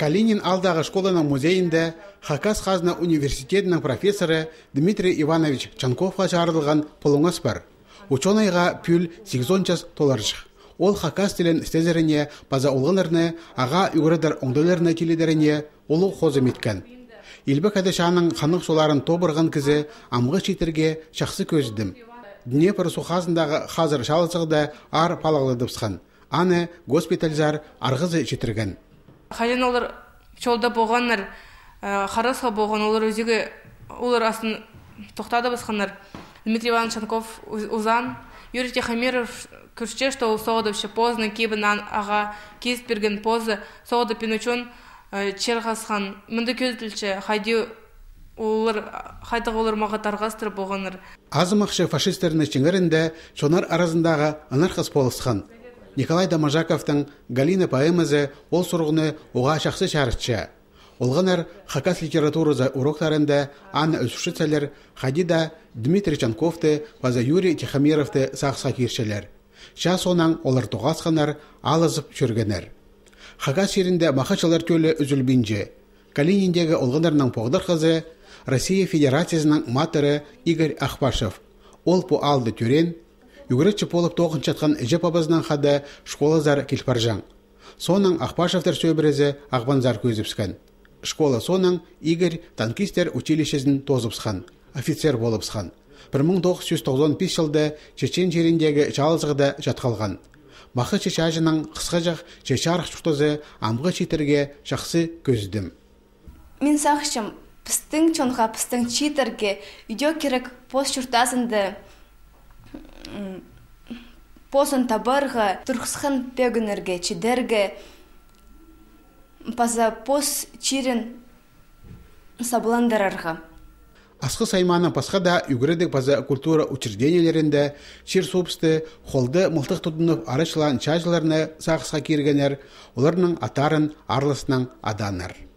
калинин алдағы школының музейінде хакас қазына университетінің профессоры дмитрий иванович Чанковға жарылған пұлыңыз бар ученыйға пүл 800 час ол хакас тілін істезеріне, база олғынырны, аға үгірідір оңдылырны келедеріне олы қозым еткен елбі қадышаның қанық соларын тобырған кізі амғы шетірге шақсы көздім днепр сухасындағы қазір шалысығда ар палағылы дыпсқан аны госпитальзар арғызы жетірген хален олар жолда болғаннар ә, болған олар өзегі олар асын тоқтады басқандар дмитрий иванович шанков узан юрий тихомиров күрште что ол соғдыпшы поздно кебін аға кезіп берген позы соғдыпин учен ә, черғасхан мынды көзілші хайди олар қайтық олар тарғастыр болғаныр азымақшы фашистердің чеңірінде сонар арасындағы анархас болысқан николай дамажаковтың галина поэмазы ол сұрғыны оға шақсы шәрітші олғанар хакас литературазы уроктарында анна өсушицелер хадида дмитрий чанковты паза юрий Тихамировты сақса киршелер час онан олар тоғасқанар алызып жүргенер хакас ерінде махачылар көлі үзілбенже калининдегі олғандарның поғдар қызы россия федерациясының матыры игорь ақпашев ол по алды түрен югречи болып тоғын чатқан ижеп абазынан хады школа зар килпаржан. Сонан Ахпашевтер зар көзіп көзіпскен. Школа соның Игорь танкистер тозып тозыпсқан, офицер болыпсқан. 1995 жылды Чечен жеріндегі жалзығыда жатқалған. Мақы Чечажының қысқа жақ Чечарық чұқтызы амғы читерге жақсы көздім. Мен сақшым, пістің чонға пістің читерге үйде керек пост Посын табарга турхсхан пегінерге, чедерге, паза пос чирин сабландарарга Асқы сайманы пасқа да үгірдік база культура учреждениелерінде чир собысты холды мылтық тұтынып арышылан чажыларны сағысқа кергенер, оларның атарын арлысынан аданыр.